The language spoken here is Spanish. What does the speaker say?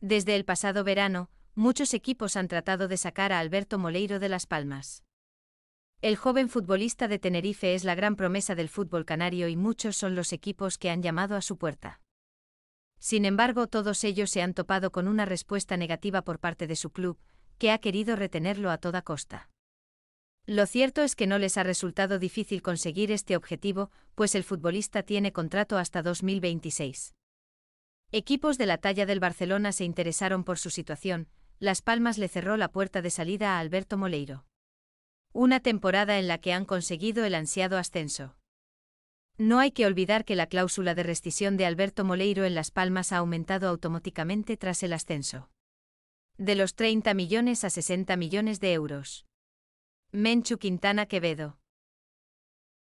Desde el pasado verano, muchos equipos han tratado de sacar a Alberto Moleiro de Las Palmas. El joven futbolista de Tenerife es la gran promesa del fútbol canario y muchos son los equipos que han llamado a su puerta. Sin embargo, todos ellos se han topado con una respuesta negativa por parte de su club, que ha querido retenerlo a toda costa. Lo cierto es que no les ha resultado difícil conseguir este objetivo, pues el futbolista tiene contrato hasta 2026. Equipos de la talla del Barcelona se interesaron por su situación, Las Palmas le cerró la puerta de salida a Alberto Moleiro. Una temporada en la que han conseguido el ansiado ascenso. No hay que olvidar que la cláusula de rescisión de Alberto Moleiro en Las Palmas ha aumentado automáticamente tras el ascenso. De los 30 millones a 60 millones de euros. Menchu Quintana Quevedo.